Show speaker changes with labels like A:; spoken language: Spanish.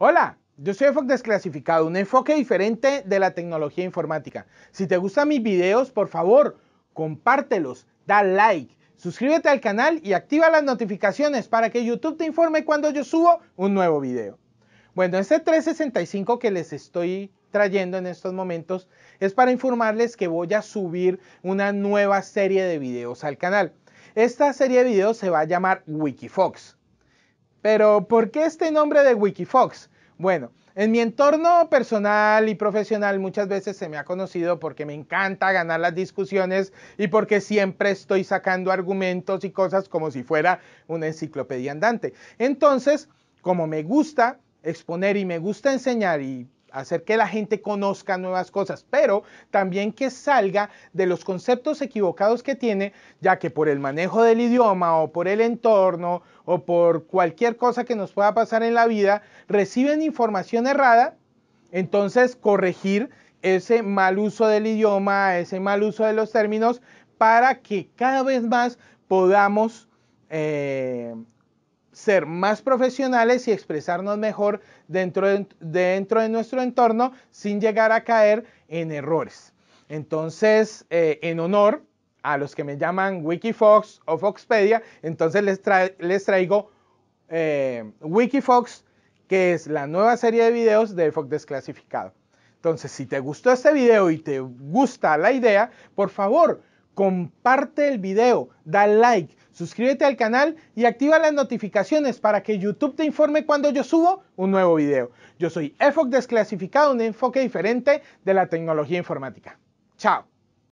A: Hola, yo soy Fox Desclasificado, un enfoque diferente de la tecnología informática. Si te gustan mis videos, por favor, compártelos, da like, suscríbete al canal y activa las notificaciones para que YouTube te informe cuando yo subo un nuevo video. Bueno, este 365 que les estoy trayendo en estos momentos es para informarles que voy a subir una nueva serie de videos al canal. Esta serie de videos se va a llamar Wikifox. Pero, ¿por qué este nombre de Wikifox? Bueno, en mi entorno personal y profesional muchas veces se me ha conocido porque me encanta ganar las discusiones y porque siempre estoy sacando argumentos y cosas como si fuera una enciclopedia andante. Entonces, como me gusta exponer y me gusta enseñar y hacer que la gente conozca nuevas cosas, pero también que salga de los conceptos equivocados que tiene, ya que por el manejo del idioma o por el entorno o por cualquier cosa que nos pueda pasar en la vida, reciben información errada, entonces corregir ese mal uso del idioma, ese mal uso de los términos, para que cada vez más podamos eh, ser más profesionales y expresarnos mejor dentro de, nuestro entorno sin llegar a caer en errores. Entonces, eh, en honor a los que me llaman Wikifox o Foxpedia, entonces les, traigo eh, Wikifox, que es la nueva serie de videos de Fox Desclasificado. Entonces, si te gustó este video y te gusta la idea, por favor, comparte el video, da like, Suscríbete al canal y activa las notificaciones para que YouTube te informe cuando yo subo un nuevo video. Yo soy EFOC Desclasificado, un enfoque diferente de la tecnología informática. Chao.